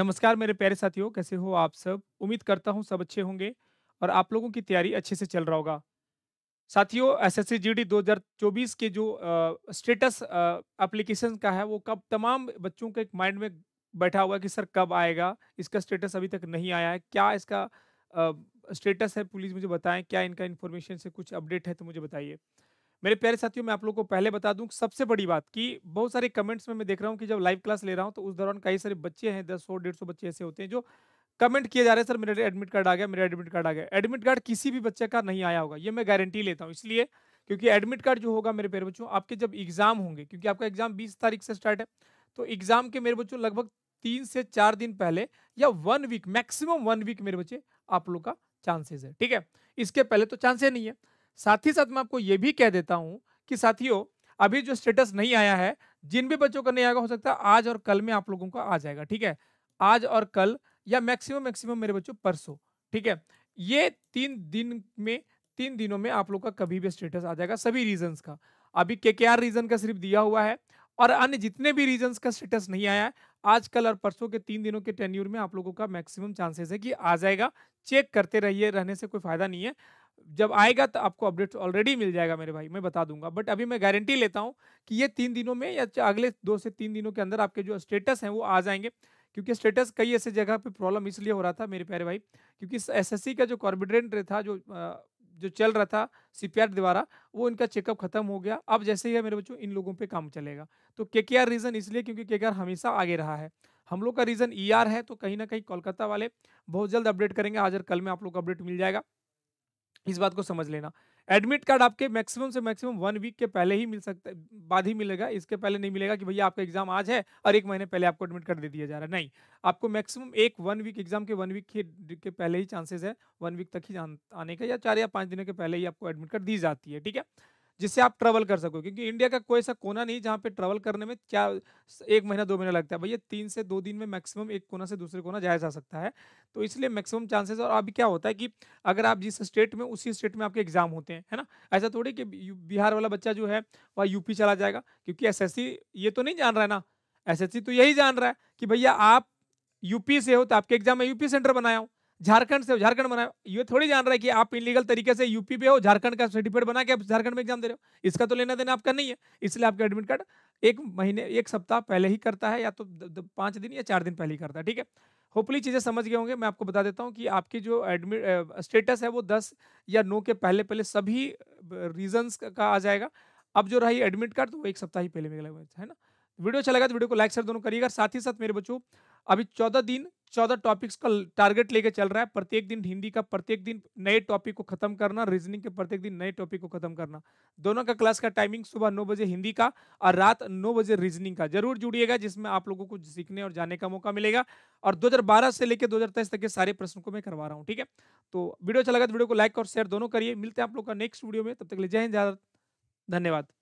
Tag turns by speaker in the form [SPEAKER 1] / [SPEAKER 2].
[SPEAKER 1] नमस्कार मेरे प्यारे साथियों कैसे हो आप सब उम्मीद करता हूँ सब अच्छे होंगे और आप लोगों की तैयारी अच्छे से चल रहा होगा साथियों एस एस 2024 के जो आ, स्टेटस एप्लीकेशन का है वो कब तमाम बच्चों के एक माइंड में बैठा हुआ है कि सर कब आएगा इसका स्टेटस अभी तक नहीं आया है क्या इसका आ, स्टेटस है प्लीज़ मुझे बताएं क्या इनका इन्फॉर्मेशन से कुछ अपडेट है तो मुझे बताइए मेरे प्यारे साथियों मैं आप लोग को पहले बता दूं सबसे बड़ी बात कि बहुत सारे कमेंट्स में मैं देख रहा हूं कि जब लाइव क्लास ले रहा हूं तो उस दौरान कई सारे बच्चे हैं दस सौ डेढ़ सौ बच्चे ऐसे होते हैं जो कमेंट किए जा रहे हैं सर मेरा एडमिट कार्ड आ गया मेरा एडमिट कार्ड आ गया एडमिट कार्ड किसी भी बच्चे का नहीं आया होगा ये मैं गारंटी लेता हूँ इसलिए क्योंकि एडमिट कार्ड जो होगा मेरे प्यारे बच्चों आपके जब एग्जाम होंगे क्योंकि आपका एग्जाम बीस तारीख से स्टार्ट है तो एग्जाम के मेरे बच्चों लगभग तीन से चार दिन पहले या one week maximum one week मेरे बच्चे आप लोग का चांसेस है ठीक है इसके पहले तो चांसेस नहीं है साथ ही साथ मैं आपको ये भी कह देता हूँ कि साथियों अभी जो स्टेटस नहीं आया है जिन भी बच्चों का नहीं आएगा हो सकता है आज और कल में आप लोगों का आ जाएगा ठीक है आज और कल या मैक्सिमम मैक्सिमम मेरे बच्चों परसों ठीक है ये तीन दिन में तीन दिनों में आप लोग का कभी भी स्टेटस आ जाएगा सभी रीजन का अभी के क्या रीजन का सिर्फ दिया हुआ है और अन्य जितने भी रीजन का स्टेटस नहीं आया है आज कल और परसों के तीन दिनों के टेन्यूर में आप लोगों का मैक्सिमम चांसेस है कि आ जाएगा चेक करते रहिए रहने से कोई फायदा नहीं है जब आएगा तो आपको अपडेट ऑलरेडी मिल जाएगा मेरे भाई मैं बता दूंगा बट अभी मैं गारंटी लेता हूँ कि ये तीन दिनों में या अगले दो से तीन दिनों के अंदर आपके जो स्टेटस हैं वो आ जाएंगे क्योंकि स्टेटस कई ऐसे जगह पे प्रॉब्लम इसलिए हो रहा था मेरे प्यारे भाई क्योंकि एसएससी का जो कॉर्बिडेंट था जो जो चल रहा था सीपीआर द्वारा वो इनका चेकअप खत्म हो गया अब जैसे ही है मेरे बच्चों इन लोगों पे काम चलेगा तो के रीज़न इसलिए क्योंकि के हमेशा आगे रहा है हम लोग का रीज़न ई e है तो कहीं ना कहीं कोलकाता वाले बहुत जल्द अपडेट करेंगे आज और कल में आप लोग को अपडेट मिल जाएगा इस बात को समझ लेना एडमिट कार्ड आपके मैक्सिमम से मैक्सिमम वन वीक के पहले ही मिल सकता है बाद ही मिलेगा इसके पहले नहीं मिलेगा कि भैया आपका एग्जाम आज है और एक महीने पहले आपको एडमिट कार्ड दे दिया जा रहा है नहीं आपको मैक्सिमम एक वन वीक एग्जाम के वन वीक के, के पहले ही चांसेस है वन वीक तक ही आने का या चार या पाँच दिनों के पहले ही आपको एडमिट कार्ड दी जाती है ठीक है जिससे आप ट्रेवल कर सको क्योंकि इंडिया का कोई ऐसा कोना नहीं जहाँ पे ट्रेवल करने में क्या एक महीना दो महीना लगता है भैया तीन से दो दिन में मैक्सिमम एक कोना से दूसरे कोना जाया जा सकता है तो इसलिए मैक्सिमम चांसेस और अभी क्या होता है कि अगर आप जिस स्टेट में उसी स्टेट में आपके एग्जाम होते हैं है ना ऐसा थोड़ी कि बिहार वाला बच्चा जो है वह यूपी चला जाएगा क्योंकि एस ये तो नहीं जान रहा है ना एस तो यही जान रहा है कि भैया आप यूपी से हो तो आपके एग्जाम में यूपी सेंटर बनाया हूँ झारखंड से झारखंड बनाए ये थोड़ी जान रहा है कि आप इनलीगल तरीके से यूपी पे हो झारखंड का सर्टिफिकेट बना के आप झारखंड में एग्जाम दे रहे हो इसका तो लेना देना आपका नहीं है इसलिए आपका एडमिट कार्ड एक महीने एक सप्ताह पहले ही करता है या तो पाँच दिन या चार दिन पहले ही करता है ठीक है होपली चीज़ें समझ गए होंगे मैं आपको बता देता हूँ कि आपकी जो एडमिट स्टेटस है वो दस या नौ के पहले पहले सभी रीजन्स का आ जाएगा अब जो रही एडमिट कार्ड तो वो एक सप्ताह ही पहले मिला है ना वीडियो अच्छा लगा तो वीडियो को लाइक शेयर दोनों करिएगा साथ ही साथ मेरे बच्चों अभी चौदह दिन चौदह टॉपिक्स का टारगेट लेके चल रहा है प्रत्येक दिन हिंदी का प्रत्येक दिन नए टॉपिक को खत्म करना रीजनिंग के प्रत्येक दिन नए टॉपिक को खत्म करना दोनों का क्लास का टाइमिंग सुबह नौ बजे हिंदी का और रात नौ बजे रीजनिंग का जरूर जुड़िएगा जिसमें आप लोगों को सीखने और जाने का मौका मिलेगा और दो से लेकर दो तक के सारे प्रश्न को मैं करवा रहा हूँ ठीक है तो वीडियो अच्छा लगा तो वीडियो को लाइक और शेयर दोनों करिए मिलते हैं आप लोग का नेक्स्ट वीडियो में तब तक ले जय हिंद धन्यवाद